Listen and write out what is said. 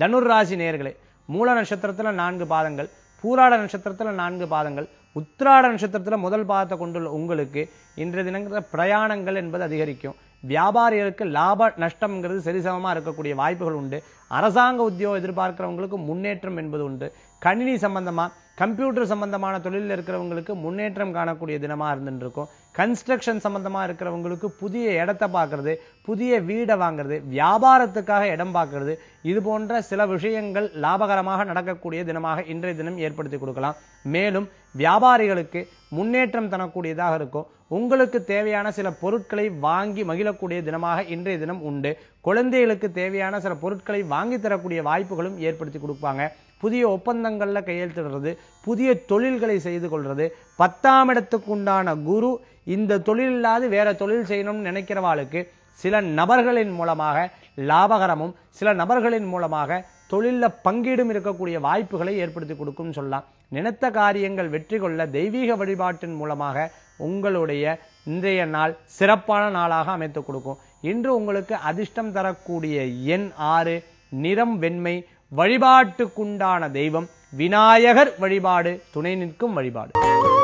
தனுர் ராசி நேர்களே மூல நட்சத்திரத்தில் நான்கு பாதங்கள் பூராட நட்சத்திரத்தில் நான்கு பாதங்கள் உத்திராட நட்சத்திரத்தில் முதல் பாதத்தை கொண்டுள்ள உங்களுக்கு இன்றைய தினங்கிற பிரயாணங்கள் என்பது அதிகரிக்கும் வியாபாரிகளுக்கு லாப நஷ்டம்ங்கிறது சரிசமமாக இருக்கக்கூடிய வாய்ப்புகள் உண்டு அரசாங்க உத்தியோகம் எதிர்பார்க்கிறவங்களுக்கு முன்னேற்றம் என்பது உண்டு கணினி சம்பந்தமாக கம்ப்யூட்டர் சம்பந்தமான தொழிலில் இருக்கிறவங்களுக்கு முன்னேற்றம் காணக்கூடிய தினமாக இருந்துருக்கும் கன்ஸ்ட்ரக்ஷன் சம்பந்தமாக இருக்கிறவங்களுக்கு புதிய இடத்த பார்க்கறது புதிய வீடை வாங்குறது வியாபாரத்துக்காக இடம் பார்க்கறது இது போன்ற சில விஷயங்கள் லாபகரமாக நடக்கக்கூடிய தினமாக இன்றைய தினம் ஏற்படுத்தி கொடுக்கலாம் மேலும் வியாபாரிகளுக்கு முன்னேற்றம் தரக்கூடியதாக இருக்கும் உங்களுக்கு தேவையான சில பொருட்களை வாங்கி மகிழக்கூடிய தினமாக இன்றைய தினம் உண்டு குழந்தைகளுக்கு தேவையான சில பொருட்களை வாங்கி தரக்கூடிய வாய்ப்புகளும் ஏற்படுத்தி கொடுப்பாங்க புதிய ஒப்பந்தங்களில் கையெழுத்திடுறது புதிய தொழில்களை செய்து கொள்வது பத்தாம் இடத்துக்குண்டான குரு இந்த தொழில் இல்லாது வேற தொழில் செய்யணும்னு நினைக்கிறவாளுக்கு சில நபர்களின் மூலமாக லாபகரமும் சில நபர்களின் மூலமாக தொழிலில் பங்கீடும் இருக்கக்கூடிய வாய்ப்புகளை ஏற்படுத்தி கொடுக்கும்னு சொல்லலாம் நினைத்த காரியங்கள் வெற்றி கொள்ள தெய்வீக வழிபாட்டின் மூலமாக உங்களுடைய இன்றைய நாள் சிறப்பான நாளாக அமைத்து கொடுக்கும் இன்று உங்களுக்கு அதிர்ஷ்டம் தரக்கூடிய எண் ஆறு நிறம் வெண்மை வழிபாட்டுக்குண்டான தெய்வம் விநாயகர் வழிபாடு துணை நிற்கும் வழிபாடு